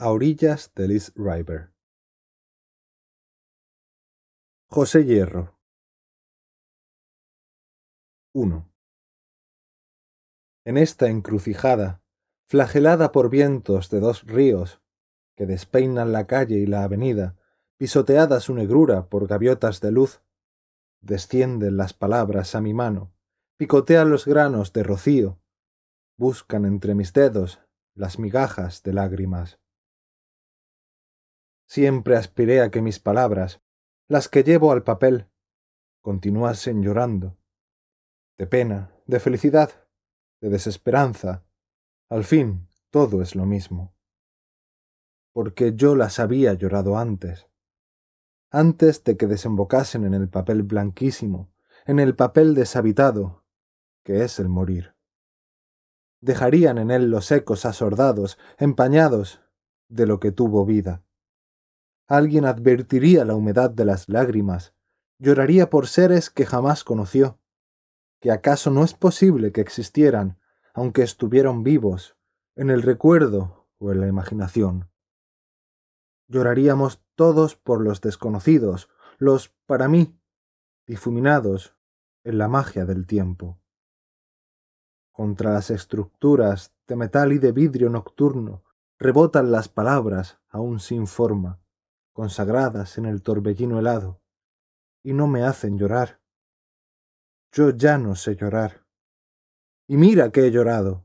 a orillas del East River. José Hierro 1. En esta encrucijada, flagelada por vientos de dos ríos que despeinan la calle y la avenida, pisoteada su negrura por gaviotas de luz, descienden las palabras a mi mano, picotean los granos de rocío, buscan entre mis dedos las migajas de lágrimas. Siempre aspiré a que mis palabras, las que llevo al papel, continuasen llorando, de pena, de felicidad, de desesperanza. Al fin, todo es lo mismo. Porque yo las había llorado antes, antes de que desembocasen en el papel blanquísimo, en el papel deshabitado, que es el morir. Dejarían en él los ecos asordados, empañados, de lo que tuvo vida alguien advertiría la humedad de las lágrimas, lloraría por seres que jamás conoció, que acaso no es posible que existieran, aunque estuvieron vivos, en el recuerdo o en la imaginación. Lloraríamos todos por los desconocidos, los, para mí, difuminados en la magia del tiempo. Contra las estructuras de metal y de vidrio nocturno rebotan las palabras aún sin forma consagradas en el torbellino helado, y no me hacen llorar. Yo ya no sé llorar. Y mira que he llorado.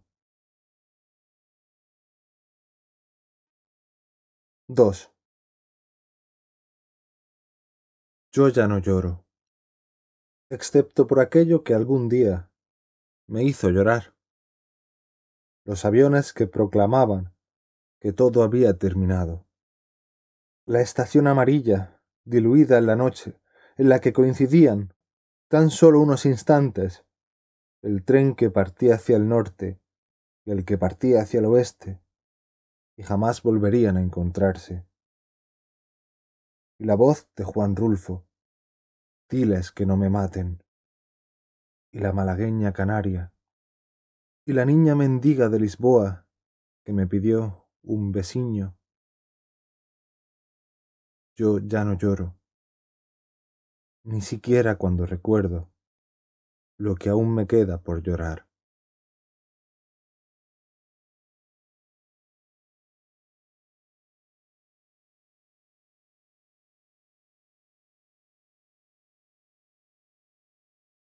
2. Yo ya no lloro, excepto por aquello que algún día me hizo llorar. Los aviones que proclamaban que todo había terminado la estación amarilla, diluida en la noche, en la que coincidían, tan solo unos instantes, el tren que partía hacia el norte y el que partía hacia el oeste, y jamás volverían a encontrarse. Y la voz de Juan Rulfo, diles que no me maten, y la malagueña canaria, y la niña mendiga de Lisboa, que me pidió un besiño yo ya no lloro, ni siquiera cuando recuerdo lo que aún me queda por llorar.